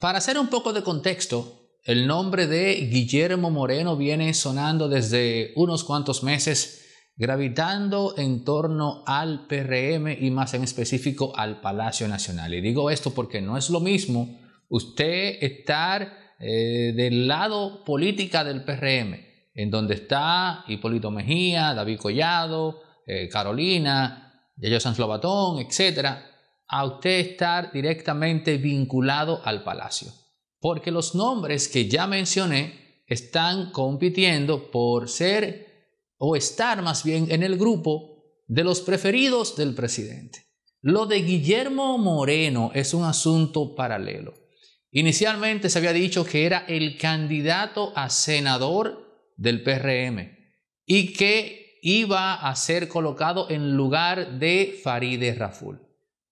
Para hacer un poco de contexto, el nombre de Guillermo Moreno viene sonando desde unos cuantos meses, gravitando en torno al PRM y más en específico al Palacio Nacional. Y digo esto porque no es lo mismo usted estar eh, del lado política del PRM, en donde está Hipólito Mejía, David Collado, eh, Carolina, Yayo San Lobatón, etcétera, a usted estar directamente vinculado al palacio, porque los nombres que ya mencioné están compitiendo por ser o estar más bien en el grupo de los preferidos del presidente. Lo de Guillermo Moreno es un asunto paralelo. Inicialmente se había dicho que era el candidato a senador del PRM y que iba a ser colocado en lugar de Farideh Raful.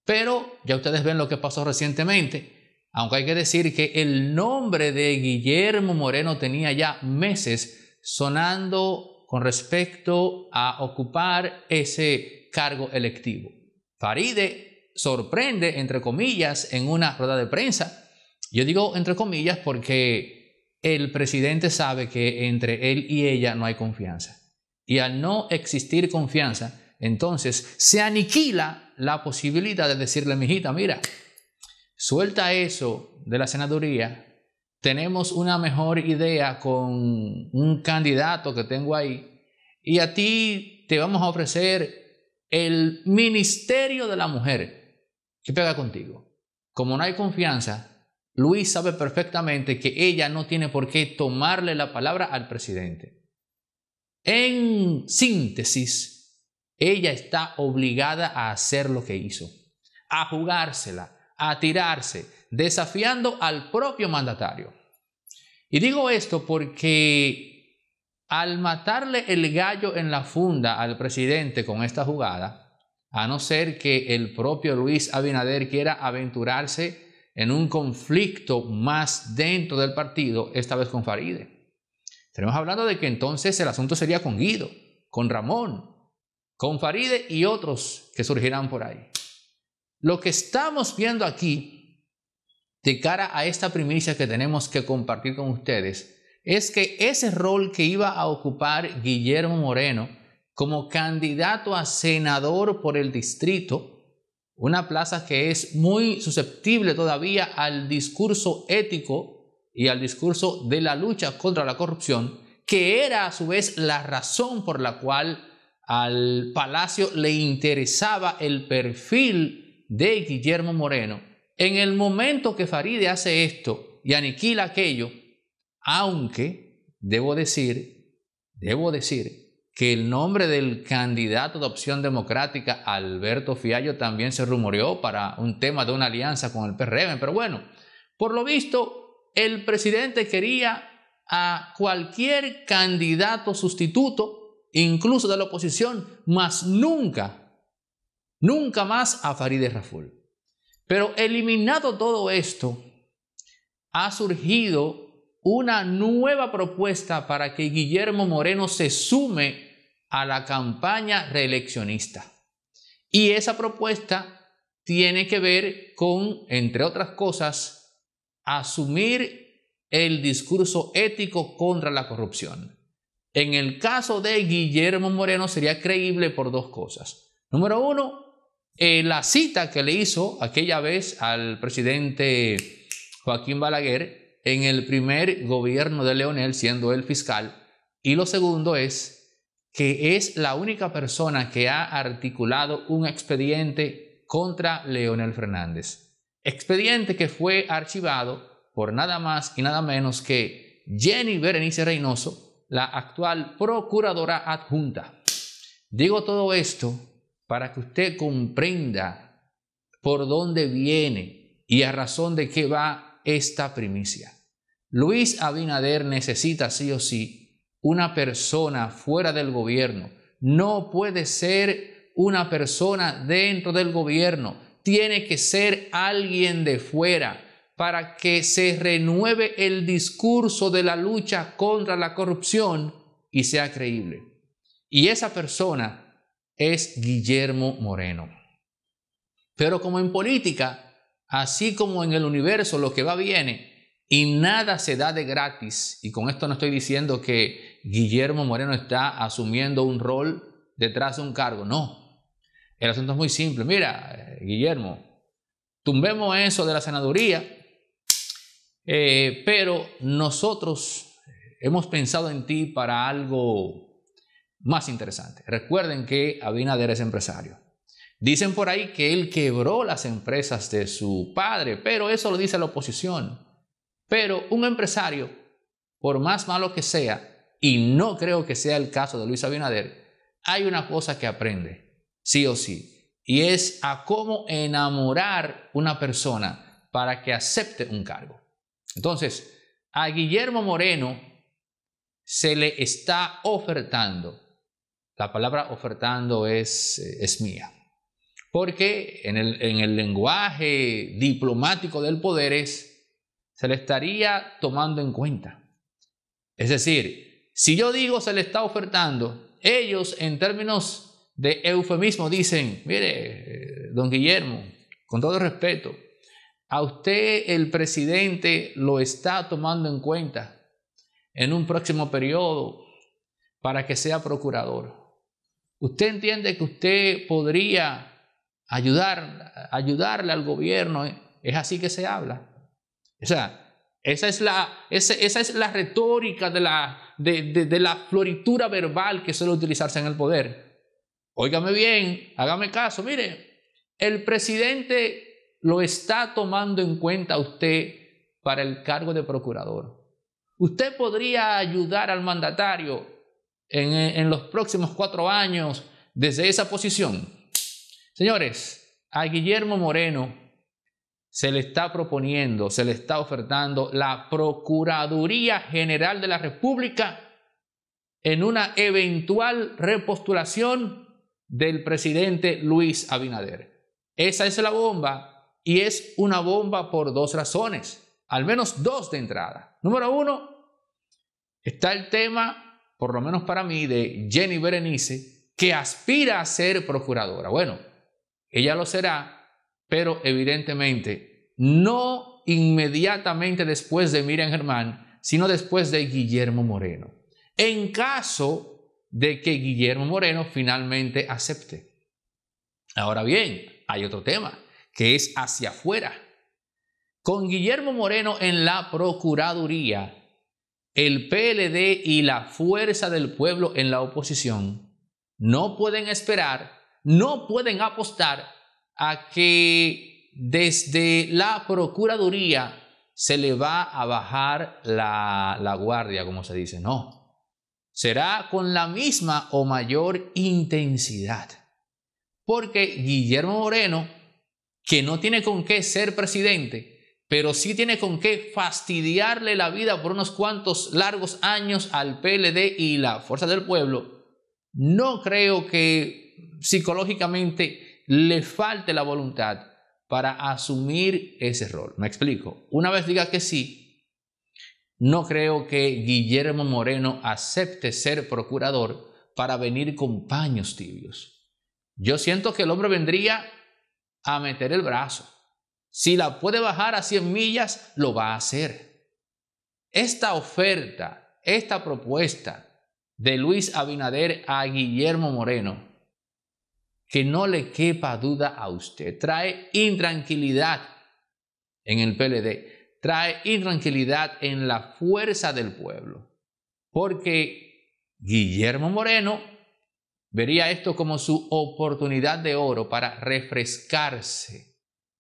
Pero ya ustedes ven lo que pasó recientemente, aunque hay que decir que el nombre de Guillermo Moreno tenía ya meses sonando con respecto a ocupar ese cargo electivo. Faride sorprende, entre comillas, en una rueda de prensa. Yo digo entre comillas porque el presidente sabe que entre él y ella no hay confianza. Y al no existir confianza, entonces se aniquila la posibilidad de decirle, hijita, mira, suelta eso de la senaduría, tenemos una mejor idea con un candidato que tengo ahí y a ti te vamos a ofrecer el ministerio de la mujer. ¿Qué pega contigo? Como no hay confianza, Luis sabe perfectamente que ella no tiene por qué tomarle la palabra al presidente. En síntesis, ella está obligada a hacer lo que hizo, a jugársela, a tirarse, desafiando al propio mandatario. Y digo esto porque al matarle el gallo en la funda al presidente con esta jugada, a no ser que el propio Luis Abinader quiera aventurarse en un conflicto más dentro del partido, esta vez con Faride. Tenemos hablando de que entonces el asunto sería con Guido, con Ramón, con Faride y otros que surgirán por ahí. Lo que estamos viendo aquí, de cara a esta primicia que tenemos que compartir con ustedes, es que ese rol que iba a ocupar Guillermo Moreno como candidato a senador por el distrito, una plaza que es muy susceptible todavía al discurso ético y al discurso de la lucha contra la corrupción, que era a su vez la razón por la cual al palacio le interesaba el perfil de Guillermo Moreno, en el momento que Faride hace esto y aniquila aquello, aunque debo decir, debo decir que el nombre del candidato de opción democrática, Alberto Fiallo, también se rumoreó para un tema de una alianza con el PRM, pero bueno, por lo visto, el presidente quería a cualquier candidato sustituto incluso de la oposición, más nunca, nunca más a Farideh Raful. Pero eliminado todo esto, ha surgido una nueva propuesta para que Guillermo Moreno se sume a la campaña reeleccionista. Y esa propuesta tiene que ver con, entre otras cosas, asumir el discurso ético contra la corrupción. En el caso de Guillermo Moreno sería creíble por dos cosas. Número uno, eh, la cita que le hizo aquella vez al presidente Joaquín Balaguer en el primer gobierno de Leonel, siendo el fiscal. Y lo segundo es que es la única persona que ha articulado un expediente contra Leonel Fernández. Expediente que fue archivado por nada más y nada menos que Jenny Berenice Reynoso, la actual procuradora adjunta. Digo todo esto para que usted comprenda por dónde viene y a razón de qué va esta primicia. Luis Abinader necesita sí o sí una persona fuera del gobierno. No puede ser una persona dentro del gobierno. Tiene que ser alguien de fuera para que se renueve el discurso de la lucha contra la corrupción y sea creíble. Y esa persona es Guillermo Moreno. Pero como en política, así como en el universo, lo que va viene y nada se da de gratis. Y con esto no estoy diciendo que Guillermo Moreno está asumiendo un rol detrás de un cargo, no. El asunto es muy simple. Mira, eh, Guillermo, tumbemos eso de la senaduría eh, pero nosotros hemos pensado en ti para algo más interesante. Recuerden que Abinader es empresario. Dicen por ahí que él quebró las empresas de su padre, pero eso lo dice la oposición. Pero un empresario, por más malo que sea, y no creo que sea el caso de Luis Abinader, hay una cosa que aprende, sí o sí, y es a cómo enamorar una persona para que acepte un cargo. Entonces, a Guillermo Moreno se le está ofertando. La palabra ofertando es, eh, es mía. Porque en el, lenguaje diplomático del poder se le estaría tomando en cuenta. Es decir, si yo digo se le está ofertando, ellos en términos de eufemismo dicen, mire, eh, don Guillermo, con todo respeto, a usted el presidente lo está tomando en cuenta en un próximo periodo para que sea procurador. Usted entiende que usted podría ayudar, ayudarle al gobierno. Es así que se habla. O sea, esa es la, es la retórica de la, de, de la floritura verbal que suele utilizarse en el poder. Óigame bien, hágame caso. Mire, el presidente lo está tomando en cuenta usted para el cargo de procurador. Usted podría ayudar al mandatario eh, en, los próximos cuatro años desde esa posición. Señores, a Guillermo Moreno se le está proponiendo, se le está ofertando la Procuraduría General de la República en una eventual repostulación del presidente Luis Abinader. Esa es la bomba y es una bomba por dos razones, al menos dos de entrada. Número uno, está el tema, por lo menos para mí, de Jenny Berenice, que aspira a ser procuradora. Bueno, ella lo será, pero evidentemente no inmediatamente después de Miriam Germán, sino después de Guillermo Moreno. En caso de que Guillermo Moreno finalmente acepte. Ahora bien, hay otro tema que es hacia afuera. Con Guillermo Moreno en la Procuraduría, el PLD y la fuerza del pueblo en la oposición no pueden esperar, no pueden apostar a que desde la Procuraduría se le va a bajar la, la guardia, como se dice. No, será con la misma o mayor intensidad. Porque Guillermo Moreno que no tiene con qué ser presidente, pero sí tiene con qué fastidiarle la vida por unos cuantos largos años al PLD y la Fuerza del Pueblo, no creo que psicológicamente le falte la voluntad para asumir ese rol. Me explico. Una vez diga que sí, no creo que Guillermo Moreno acepte ser procurador para venir con paños tibios. Yo siento que el hombre vendría a meter el brazo. Si la puede bajar a 100 millas, lo va a hacer. Esta oferta, esta propuesta de Luis Abinader a Guillermo Moreno, que no le quepa duda a usted, trae intranquilidad en el PLD, trae intranquilidad en la fuerza del pueblo, porque Guillermo Moreno Vería esto como su oportunidad de oro para refrescarse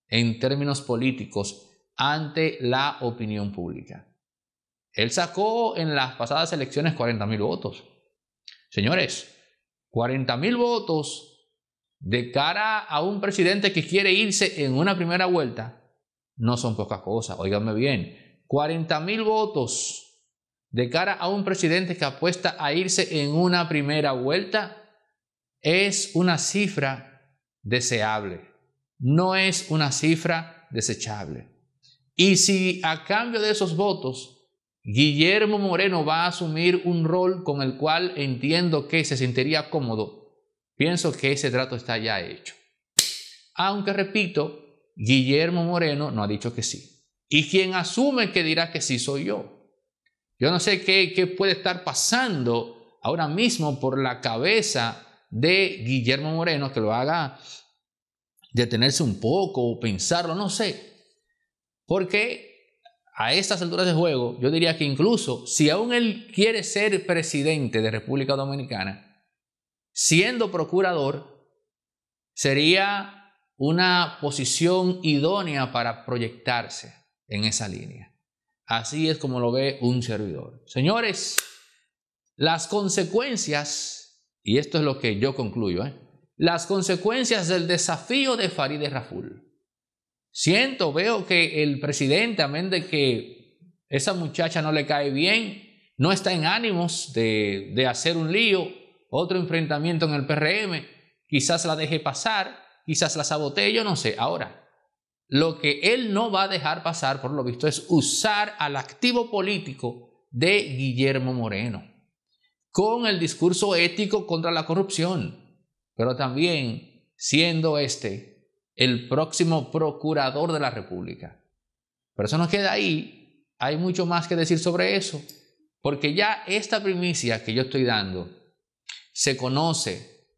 en términos políticos ante la opinión pública. Él sacó en las pasadas elecciones 40.000 votos. Señores, 40.000 votos de cara a un presidente que quiere irse en una primera vuelta no son pocas cosas, óiganme bien. 40.000 votos de cara a un presidente que apuesta a irse en una primera vuelta es una cifra deseable, no es una cifra desechable. Y si a cambio de esos votos, Guillermo Moreno va a asumir un rol con el cual entiendo que se sentiría cómodo, pienso que ese trato está ya hecho. Aunque repito, Guillermo Moreno no ha dicho que sí. Y quien asume que dirá que sí soy yo. Yo no sé qué, qué puede estar pasando ahora mismo por la cabeza de Guillermo Moreno que lo haga detenerse un poco o pensarlo, no sé. Porque a estas alturas de juego, yo diría que incluso si aún él quiere ser presidente de República Dominicana, siendo procurador, sería una posición idónea para proyectarse en esa línea. Así es como lo ve un servidor. Señores, las consecuencias y esto es lo que yo concluyo, ¿eh? las consecuencias del desafío de Farideh Raful. Siento, veo que el presidente, amén de que esa muchacha no le cae bien, no está en ánimos de, de hacer un lío, otro enfrentamiento en el PRM, quizás la deje pasar, quizás la sabotee, yo no sé. Ahora, lo que él no va a dejar pasar, por lo visto, es usar al activo político de Guillermo Moreno con el discurso ético contra la corrupción, pero también siendo este el próximo procurador de la República. Pero eso no queda ahí, hay mucho más que decir sobre eso, porque ya esta primicia que yo estoy dando se conoce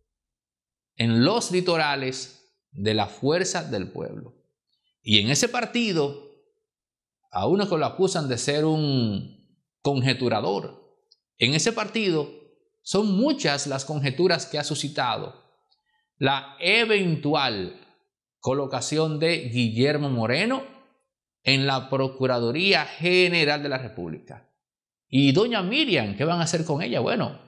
en los litorales de la fuerza del pueblo. Y en ese partido, a uno que lo acusan de ser un conjeturador, en ese partido son muchas las conjeturas que ha suscitado la eventual colocación de Guillermo Moreno en la Procuraduría General de la República. Y doña Miriam, ¿qué van a hacer con ella? Bueno,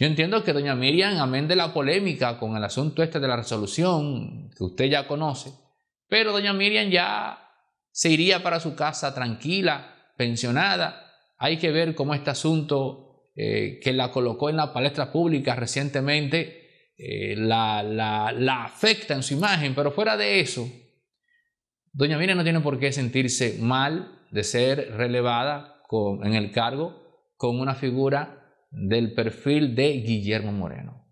yo entiendo que doña Miriam, amén de la polémica con el asunto este de la resolución que usted ya conoce, pero doña Miriam ya se iría para su casa tranquila, pensionada, hay que ver cómo este asunto eh, que la colocó en eh, la palestra pública recientemente la, afecta en su imagen, pero fuera de eso, doña mira no tiene por qué sentirse mal de ser relevada en el cargo con una figura del perfil de Guillermo Moreno.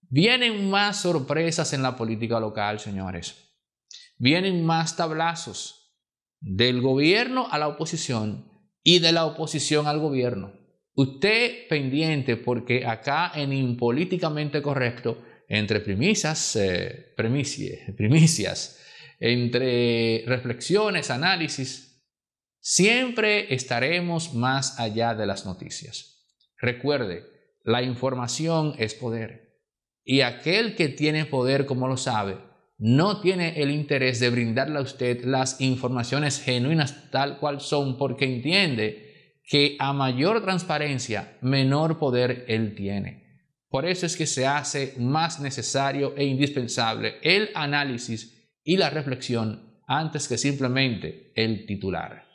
Vienen más sorpresas en la política local, señores. Vienen más tablazos del gobierno a la oposición y de la oposición al gobierno. Usted pendiente porque acá en Impolíticamente Correcto, entre premisas, eh, premicias, primicias, entre reflexiones, análisis, siempre estaremos más allá de las noticias. Recuerde, la información es poder. Y aquel que tiene poder, como lo sabe, no tiene el interés de brindarle a usted las informaciones genuinas tal cual son porque entiende que a mayor transparencia, menor poder él tiene. Por eso es que se hace más necesario e indispensable el análisis y la reflexión antes que simplemente el titular.